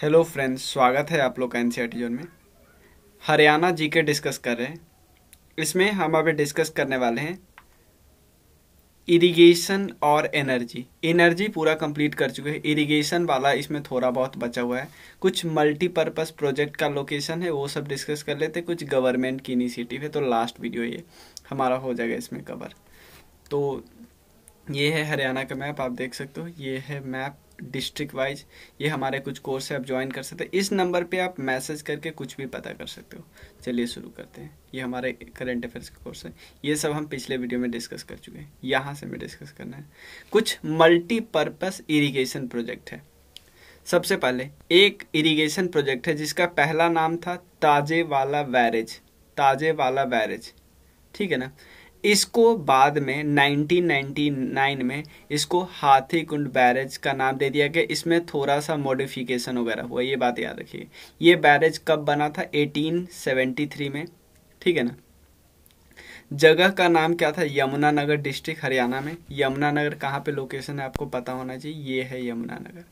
hello friends स्वागत है आप लोग का एन सी जोन में हरियाणा जी के डिस्कस कर रहे हैं इसमें हम अभी डिस्कस करने वाले हैं इरिगेशन और एनर्जी एनर्जी पूरा कंप्लीट कर चुके हैं इरिगेशन वाला इसमें थोड़ा बहुत बचा हुआ है कुछ मल्टीपर्पज़ प्रोजेक्ट का लोकेशन है वो सब डिस्कस कर लेते कुछ गवर्नमेंट की इनिशिएटिव है तो लास्ट वीडियो ये हमारा हो जाएगा इसमें कवर तो ये है हरियाणा का मैप आप देख सकते हो ये है मैप डिस्ट्रिक्ट वाइज ये हमारे कुछ कोर्स है आप ज्वाइन कर सकते हैं इस नंबर पे आप मैसेज करके कुछ भी पता कर सकते हो चलिए शुरू करते हैं ये हमारे करंट अफेयर्स का कोर्स है ये सब हम पिछले वीडियो में डिस्कस कर चुके हैं यहाँ से हमें डिस्कस करना है कुछ मल्टीपर्पज़ इरीगेशन प्रोजेक्ट है सबसे पहले एक इरीगेशन प्रोजेक्ट है जिसका पहला नाम था ताजे वाला बैरेज ताजे वाला बैरेज ठीक है ना इसको बाद में 1999 में इसको हाथी कुंड बैरेज का नाम दे दिया गया इसमें थोड़ा सा मॉडिफिकेशन वगैरह हुआ ये बात याद रखिए ये बैरेज कब बना था 1873 में ठीक है ना जगह का नाम क्या था यमुनानगर डिस्ट्रिक्ट हरियाणा में यमुनानगर कहाँ पे लोकेशन है आपको पता होना चाहिए ये है यमुनानगर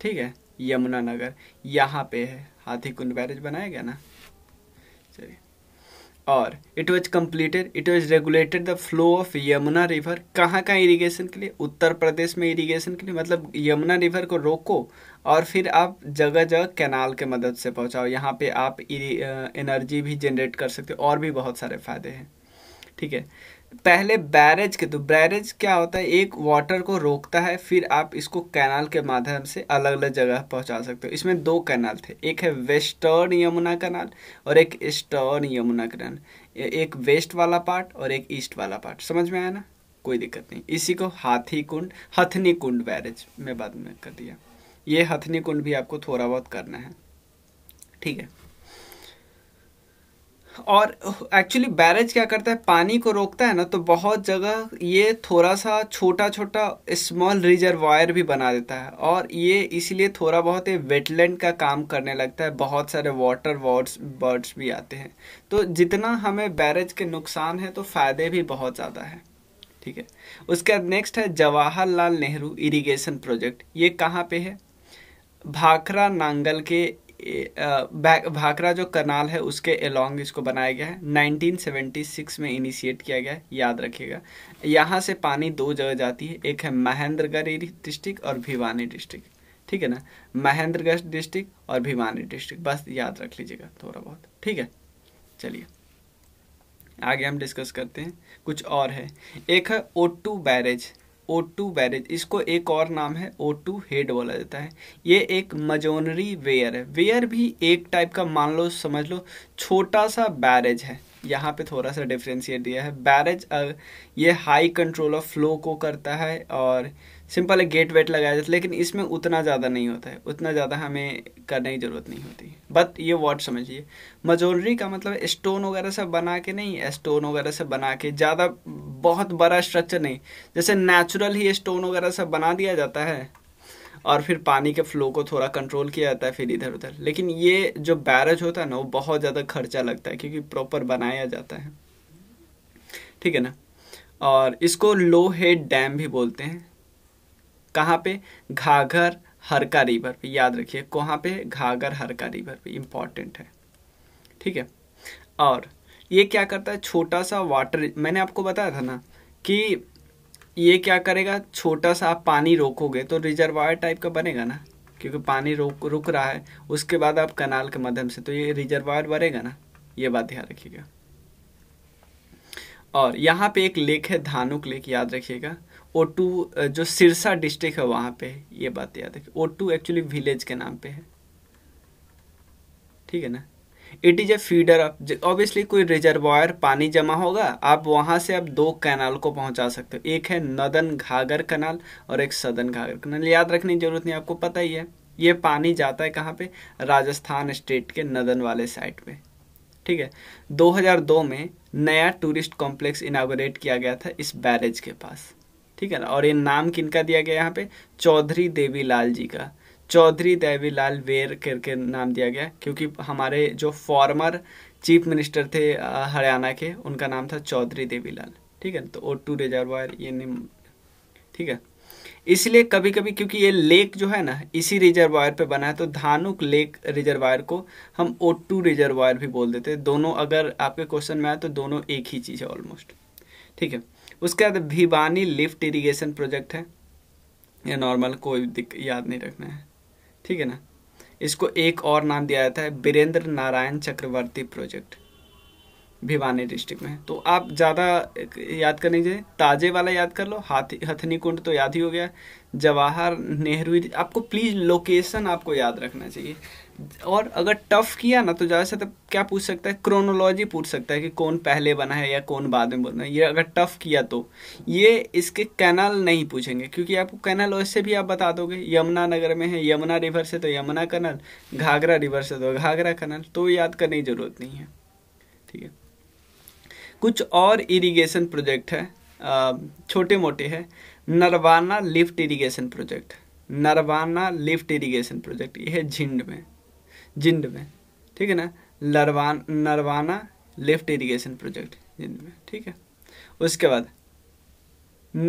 ठीक है यमुनानगर यहाँ पे है हाथी कुंड बैरेज बनाया गया ना चलिए और it was completed it was regulated the flow of Yamuna river कहाँ कहाँ इरीगेशन के लिए उत्तर प्रदेश में इरीगेशन के लिए मतलब यमुना रिवर को रोको और फिर आप जगह जगह कैनाल के मदद से पहुँचाओ यहाँ पे आप एनर्जी uh, भी जनरेट कर सकते हो और भी बहुत सारे फायदे हैं ठीक है पहले बैरेज के तो बैरेज क्या होता है एक वाटर को रोकता है फिर आप इसको कैनाल के माध्यम से अलग अलग जगह पहुंचा सकते हो इसमें दो कैनाल थे एक है वेस्टर्न यमुना कैनाल और एक ईस्टर्न यमुना कैनाल एक वेस्ट वाला पार्ट और एक ईस्ट वाला पार्ट समझ में आया ना कोई दिक्कत नहीं इसी को हाथी कुंड हथनी कुंड बैरेज में बाद में कर दिया ये हथनी कुंड भी आपको थोड़ा बहुत करना है ठीक है और एक्चुअली बैरेज क्या करता है पानी को रोकता है ना तो बहुत जगह ये थोड़ा सा छोटा छोटा स्मॉल रिजर्वायर भी बना देता है और ये इसलिए थोड़ा बहुत ये वेटलैंड का काम करने लगता है बहुत सारे वाटर वर्ड्स बर्ड्स भी आते हैं तो जितना हमें बैरेज के नुकसान है तो फ़ायदे भी बहुत ज़्यादा है ठीक है उसके बाद नेक्स्ट है जवाहरलाल नेहरू इरीगेशन प्रोजेक्ट ये कहाँ पे है भाखरा नांगल के भाखरा जो करनाल है उसके अलोंग इसको बनाया गया है 1976 में इनिशिएट किया गया है याद रखिएगा यहाँ से पानी दो जगह जाती है एक है महेंद्रगढ़ डिस्ट्रिक्ट और भिवानी डिस्ट्रिक्ट ठीक है ना महेंद्रगढ़ डिस्ट्रिक्ट और भिवानी डिस्ट्रिक्ट बस याद रख लीजिएगा थोड़ा बहुत ठीक है चलिए आगे हम डिस्कस करते हैं कुछ और है एक है Ottu barrage Ottu barrage इसको एक और नाम है ओ टू हेड बोला जाता है ये एक मजोनरी वेयर है वेयर भी एक टाइप का मान लो समझ लो छोटा सा बैरेज है यहाँ पे थोड़ा सा डिफ्रेंशिएट दिया है बैरेज ये हाई कंट्रोल ऑफ फ्लो को करता है और सिंपल एक गेट वेट लगाया जाता है लेकिन इसमें उतना ज़्यादा नहीं होता है उतना ज़्यादा हमें करने की ज़रूरत नहीं होती बट ये वर्ड समझिए मजोनरी का मतलब स्टोन वगैरह से बना के नहीं स्टोन वगैरह से बना के ज़्यादा बहुत बड़ा स्ट्रक्चर नहीं जैसे नेचुरल ही स्टोन वगैरह सब बना दिया जाता है और फिर पानी के फ्लो को थोड़ा कंट्रोल किया जाता है फिर इधर उधर लेकिन ये जो बैरज होता है ना वो बहुत ज़्यादा खर्चा लगता है क्योंकि प्रॉपर बनाया जाता है ठीक है ना और इसको लो हेड डैम भी बोलते हैं कहाँ पे घाघर हरका रिवर पे याद रखिए कहाँ पे घाघर हरका रिवर पे इम्पॉर्टेंट है ठीक है और ये क्या करता है छोटा सा वाटर मैंने आपको बताया था ना कि ये क्या करेगा छोटा सा आप पानी रोकोगे तो रिजर्वायर टाइप का बनेगा ना क्योंकि पानी रोक रुक रहा है उसके बाद आप कनाल के माध्यम से तो ये रिजर्वायर बनेगा ना ये बात ध्यान रखिएगा और यहाँ पे एक लेक है धानुक लेक याद रखिएगा ओ टू जो सिरसा डिस्ट्रिक्ट है वहाँ पे ये बात याद रखिए ओ टू एक्चुअली विलेज के नाम पे है ठीक है ना it is a feeder obviously कोई रिजर्वायर पानी जमा होगा आप वहाँ से आप दो कैनाल को पहुँचा सकते हो एक है नदन घाघर कनाल और एक सदन घाघर कनाल याद रखने की जरूरत नहीं आपको पता ही है ये पानी जाता है कहाँ पे राजस्थान स्टेट के नदन वाले साइड पे ठीक है 2002 में नया टूरिस्ट कॉम्प्लेक्स इनाग्रेट किया गया था इस बैरेज के पास ठीक है ना और ये नाम किनका दिया गया यहाँ पे चौधरी देवी लाल जी का चौधरी देवीलाल वेर करके नाम दिया गया क्योंकि हमारे जो फॉर्मर चीफ मिनिस्टर थे हरियाणा के उनका नाम था चौधरी देवीलाल ठीक है तो ओ टू रिजर्वायर ये नेम ठीक है इसलिए कभी कभी क्योंकि ये लेक जो है ना इसी रिजर्वायर पे बना है तो धानुक लेक रिजर्वायर को हम ओ टू रिजर्वायर भी बोल देते दोनों अगर आपके क्वेश्चन में आए तो दोनों एक ही चीज़ है ऑलमोस्ट ठीक है उसके बाद भिवानी लिफ्ट इरिगेशन प्रोजेक्ट है ये नॉर्मल कोई याद नहीं रखना है ठीक है ना इसको एक और नाम दिया जाता है बीरेंद्र नारायण चक्रवर्ती प्रोजेक्ट भिवानी डिस्ट्रिक्ट में तो आप ज़्यादा याद करने चाहिए ताजे वाला याद कर लो हाथी हथनी कुंड तो याद ही हो गया जवाहर नेहरू आपको प्लीज़ लोकेशन आपको याद रखना चाहिए और अगर टफ किया ना तो ज़्यादा से तब क्या पूछ सकता है क्रोनोलॉजी पूछ सकता है कि कौन पहले बना है या कौन बाद में बना है ये अगर टफ किया तो ये इसके कैनाल नहीं पूछेंगे क्योंकि आपको कैनाल वैसे भी आप बता दोगे यमुना नगर में है यमुना रिवर से तो यमुना कनल घाघरा रिवर से तो घाघरा कैनल तो याद करने की ज़रूरत नहीं है ठीक है कुछ और इरिगेशन प्रोजेक्ट है छोटे मोटे है Narwana lift irrigation project Narwana lift irrigation project ये है झिंड में झिंड में ठीक है ना लरवान Narwana lift irrigation project Jind में ठीक है उसके बाद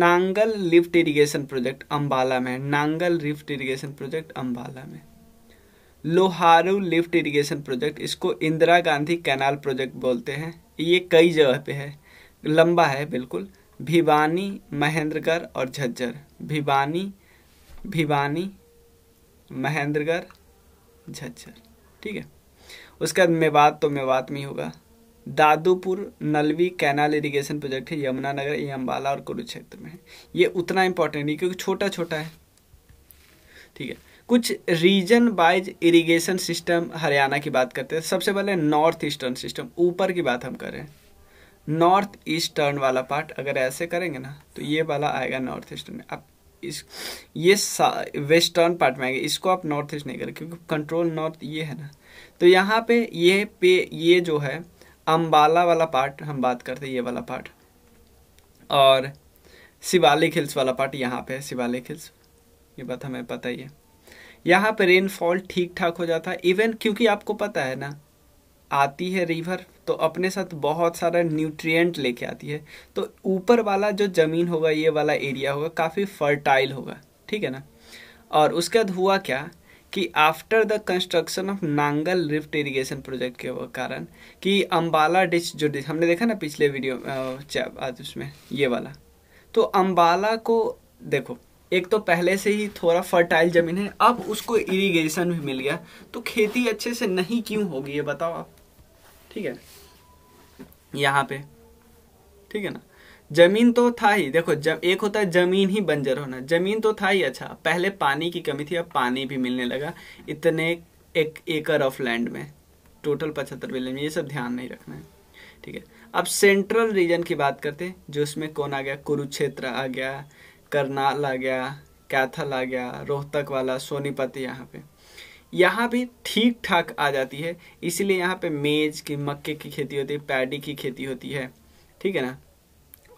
Nangal lift irrigation project Ambala में Nangal lift irrigation project Ambala में लोहारू लिफ्ट इरिगेशन प्रोजेक्ट इसको इंदिरा गांधी कैनाल प्रोजेक्ट बोलते हैं ये कई जगह पे है लंबा है बिल्कुल भिवानी महेंद्रगढ़ और झज्जर भिवानी भिवानी महेंद्रगढ़ झज्जर ठीक है उसके बाद मेवात तो मेवात में होगा Dadupur Nalvi canal irrigation project है यमुनानगर ये अम्बाला और कुरुक्षेत्र में है ये उतना इम्पोर्टेंट नहीं क्योंकि छोटा छोटा है ठीक है कुछ region wise irrigation system Haryana की बात करते हैं सबसे पहले नॉर्थ ईस्टर्न सिस्टम ऊपर की बात हम करें नॉर्थ ईस्टर्न वाला पार्ट अगर ऐसे करेंगे ना तो ये वाला आएगा नॉर्थ ईस्टर्न में अब इस ये वेस्टर्न पार्ट में आएगा इसको आप नॉर्थ ईस्ट नहीं करें क्योंकि कंट्रोल नॉर्थ ये है ना तो यहाँ पे ये पे ये जो है अम्बाला वाला पार्ट हम बात करते हैं ये वाला पार्ट और शिवालिक हिल्स वाला पार्ट यहाँ पे है शिवालिक हिल्स ये बात हमें पता ही है यहाँ पर रेनफॉल ठीक ठाक हो जाता है इवन क्योंकि आपको पता है ना आती है रिवर तो अपने साथ बहुत सारा न्यूट्रिएंट लेके आती है तो ऊपर वाला जो ज़मीन होगा ये वाला एरिया होगा काफ़ी फर्टाइल होगा ठीक है ना और उसके बाद हुआ क्या कि after the construction of Nangal lift irrigation project के कारण कि अम्बाला डिच जो डिच हमने देखा ना पिछले वीडियो में उसमें ये वाला तो अम्बाला को देखो एक तो पहले से ही थोड़ा फर्टाइल ज़मीन है अब उसको इरिगेशन भी मिल गया तो खेती अच्छे से नहीं क्यों होगी ये बताओ आप ठीक है यहाँ पे ठीक है ना जमीन तो था ही देखो जब एक होता है जमीन ही बंजर होना जमीन तो था ही अच्छा पहले पानी की कमी थी अब पानी भी मिलने लगा इतने एक एकर ऑफ लैंड में टोटल पचहत्तर बिलियन में ये सब ध्यान नहीं रखना है ठीक है अब सेंट्रल रीजन की बात करते हैं जो उसमें कौन आ गया कुरुक्षेत्र आ गया करनाल आ गया कैथल आ गया रोहतक वाला सोनीपत यहाँ पे यहाँ भी ठीक ठाक आ जाती है इसीलिए यहाँ पे मेज की मक्के की खेती होती है पैडी की खेती होती है ठीक है ना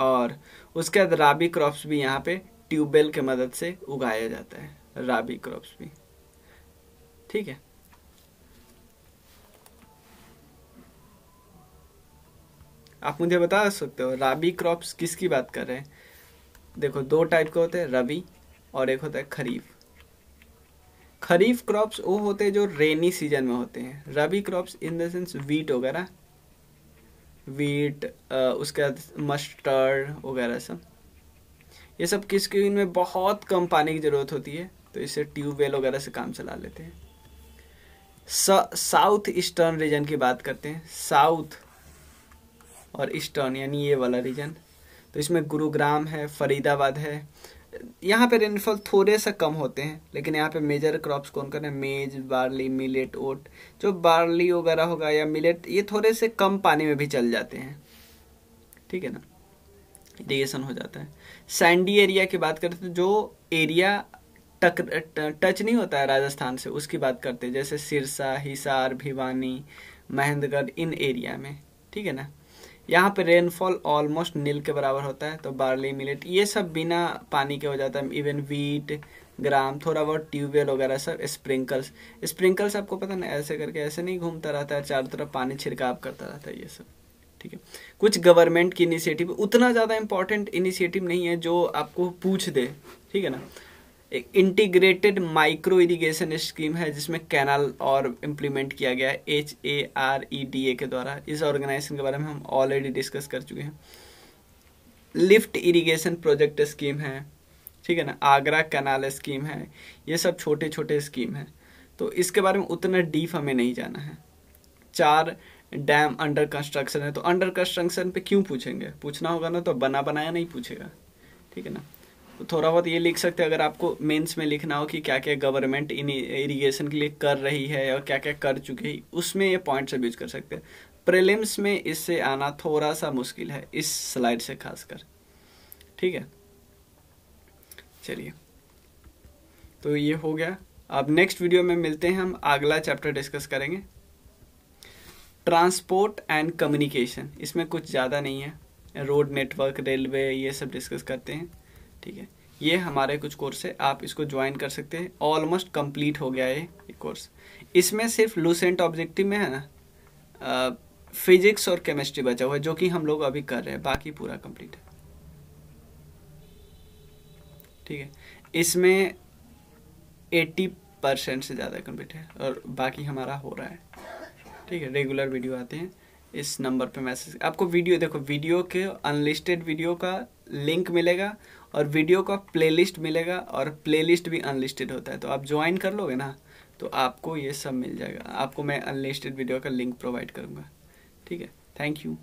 और उसके बाद राबी क्रॉप्स भी यहाँ पे ट्यूबवेल के मदद से उगाया जाता है राबी क्रॉप्स भी ठीक है आप मुझे बता सकते हो राबी क्रॉप्स किसकी बात कर रहे हैं देखो दो टाइप के होते हैं रबी और एक होता है खरीफ खरीफ क्रॉप्स वो होते हैं जो रेनी सीजन में होते हैं rabi crops in the sense wheat वगैरह वीट उसके बाद मस्टर्ड वगैरह सब ये सब किसके इनमें बहुत कम पानी की ज़रूरत होती है तो इसे ट्यूबवेल वगैरह से काम चला लेते हैं साउथ ईस्टर्न रीजन की बात करते हैं साउथ और ईस्टर्न यानी ये वाला रीजन तो इसमें गुरुग्राम है फरीदाबाद है यहाँ पे रेनफॉल थोड़े से कम होते हैं लेकिन यहाँ पे मेजर क्रॉप्स कौन कौन है मेज बार्ली मिलेट ओट जो बार्ली वगैरह होगा या मिलेट ये थोड़े से कम पानी में भी चल जाते हैं ठीक है ना इरीगेशन हो जाता है सैंडी एरिया की बात करते तो जो एरिया टक टच नहीं होता है राजस्थान से उसकी बात करते हैं जैसे सिरसा हिसार भिवानी महेंद्रगढ़ इन एरिया में ठीक है ना यहाँ पे रेनफॉल ऑलमोस्ट नील के बराबर होता है तो बार्ली मिलेट ये सब बिना पानी के हो जाता है इवन वीट ग्राम थोड़ा बहुत ट्यूबवेल वगैरह सब स्प्रिंकल्स स्प्रिंकल्स आपको पता ना ऐसे करके ऐसे नहीं घूमता रहता है चारों तरफ पानी छिड़काव करता रहता है ये सब ठीक है कुछ गवर्नमेंट की इनिशिएटिव उतना ज़्यादा इंपॉर्टेंट इनिशिएटिव नहीं है जो आपको पूछ दे ठीक है ना एक इंटीग्रेटेड माइक्रो इरिगेशन स्कीम है जिसमें कैनाल और इम्प्लीमेंट किया गया है H A R E D A के द्वारा इस ऑर्गेनाइजेशन के बारे में हम ऑलरेडी डिस्कस कर चुके हैं लिफ्ट इरिगेशन प्रोजेक्ट स्कीम है ठीक है ना आगरा कैनाल स्कीम है ये सब छोटे छोटे स्कीम है तो इसके बारे में उतना डीप हमें नहीं जाना है चार डैम अंडर कंस्ट्रक्शन है तो अंडर कंस्ट्रक्शन पे क्यों पूछेंगे पूछना होगा ना तो बना बनाया नहीं पूछेगा ठीक है ना थोड़ा बहुत ये लिख सकते हैं अगर आपको मेंस में लिखना हो कि क्या क्या गवर्नमेंट इन इरीगेशन के लिए कर रही है और क्या क्या कर चुके हैं उसमें ये पॉइंट सब यूज कर सकते हैं प्रेलिम्स में इससे आना थोड़ा सा मुश्किल है इस स्लाइड से खासकर ठीक है चलिए तो ये हो गया अब नेक्स्ट वीडियो में मिलते हैं हम अगला चैप्टर डिस्कस करेंगे ट्रांसपोर्ट एंड कम्युनिकेशन इसमें कुछ ज़्यादा नहीं है रोड नेटवर्क रेलवे ये सब डिस्कस करते हैं ठीक है ये हमारे कुछ कोर्स है आप इसको ज्वाइन कर सकते हैं ऑलमोस्ट कंप्लीट हो गया है ये कोर्स इसमें सिर्फ लूसेंट ऑब्जेक्टिव में है ना फिजिक्स और केमिस्ट्री बचा हुआ है जो कि हम लोग अभी कर रहे हैं बाकी पूरा कंप्लीट है ठीक है इसमें एट्टी परसेंट से ज़्यादा कंप्लीट है और बाकी हमारा हो रहा है ठीक है रेगुलर वीडियो आते हैं इस नंबर पे मैसेज आपको वीडियो देखो वीडियो के अनलिस्टेड वीडियो का लिंक मिलेगा और वीडियो का प्लेलिस्ट मिलेगा और प्लेलिस्ट भी अनलिस्टेड होता है तो आप ज्वाइन कर लोगे ना तो आपको ये सब मिल जाएगा आपको मैं अनलिस्टेड वीडियो का लिंक प्रोवाइड करूँगा ठीक है थैंक यू